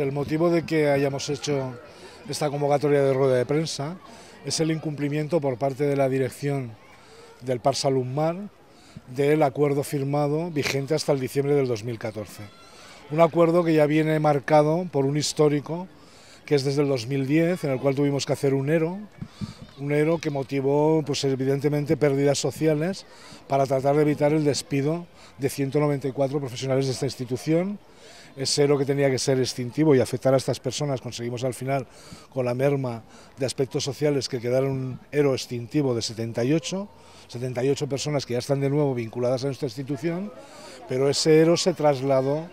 El motivo de que hayamos hecho esta convocatoria de rueda de prensa es el incumplimiento por parte de la dirección del Par Salud Mar del acuerdo firmado vigente hasta el diciembre del 2014. Un acuerdo que ya viene marcado por un histórico que es desde el 2010, en el cual tuvimos que hacer un ERO un ero que motivó, pues evidentemente, pérdidas sociales para tratar de evitar el despido de 194 profesionales de esta institución. Ese ero que tenía que ser extintivo y afectar a estas personas, conseguimos al final, con la merma de aspectos sociales, que quedaron un ero extintivo de 78, 78 personas que ya están de nuevo vinculadas a nuestra institución, pero ese ero se trasladó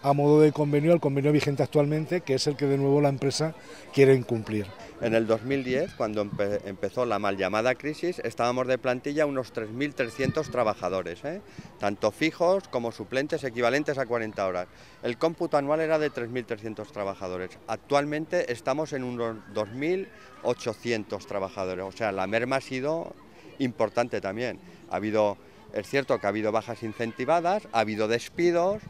a modo de convenio al convenio vigente actualmente, que es el que de nuevo la empresa quiere incumplir. En el 2010, cuando empezó la mal llamada crisis, estábamos de plantilla unos 3.300 trabajadores, ¿eh? tanto fijos como suplentes equivalentes a 40 horas. El cómputo anual era de 3.300 trabajadores. Actualmente estamos en unos 2.800 trabajadores, o sea, la merma ha sido importante también. Ha habido, es cierto que ha habido bajas incentivadas, ha habido despidos,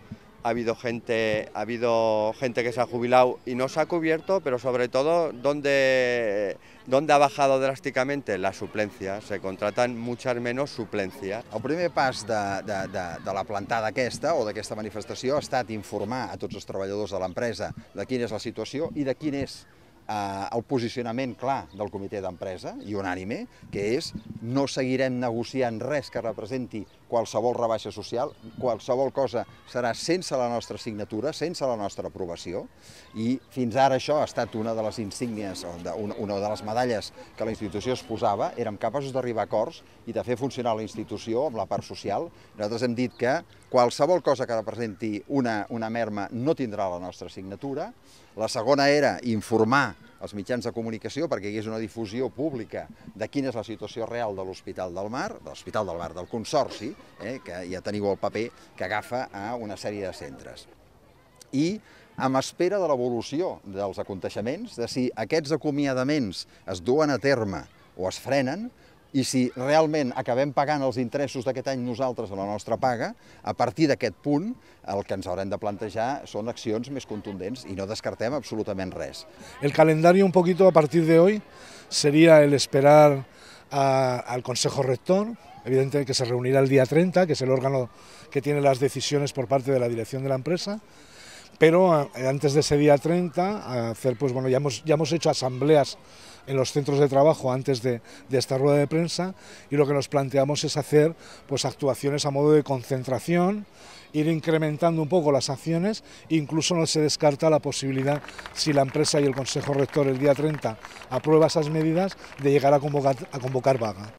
ha habido gente, ha habido gente que se ha jubilado y no se ha cubierto, pero sobre todo donde, donde ha bajado drásticamente la suplencia, se contratan muchas menos suplencias. El primer pas de, de, de, de la plantada aquesta o d'aquesta manifestació ha estat informar a tots els treballadors de l'empresa de quina és la situació i de quin és eh, el posicionament clar del comitè d'empresa i unànime, que és no seguirem negociant res que representi qualsevol rebaixa social, qualsevol cosa serà sense la nostra signatura, sense la nostra aprovació, i fins ara això ha estat una de les insígnies, una, una de les medalles que la institució es posava, érem capaços d'arribar a acords i de fer funcionar la institució amb la part social. Nosaltres hem dit que qualsevol cosa que representi una, una merma no tindrà la nostra signatura, la segona era informar els mitjans de comunicació perquè hi hagués una difusió pública de quina és la situació real de l'Hospital del Mar, de l'Hospital del Mar del Consorci, eh, que ja teniu el paper que agafa a una sèrie de centres. I amb espera de l'evolució dels aconteixements, de si aquests acomiadaments es duen a terme o es frenen, i si realment acabem pagant els interessos d'aquest any nosaltres a la nostra paga, a partir d'aquest punt el que ens haurem de plantejar són accions més contundents i no descartem absolutament res. El calendari un poquito a partir de hoy seria el esperar a, al Consejo Rector, evidentemente que se reunirá el día 30, que es el órgano que tiene las decisiones por parte de la dirección de la empresa, pero eh, antes de ese día 30 hacer pues bueno, ya hemos ya hemos hecho asambleas en los centros de trabajo antes de, esta rueda de prensa y lo que nos planteamos es hacer pues, actuaciones a modo de concentración, ir incrementando un poco las acciones, incluso no se descarta la posibilidad, si la empresa y el Consejo Rector el día 30 aprueba esas medidas, de llegar a convocar, a convocar vaga.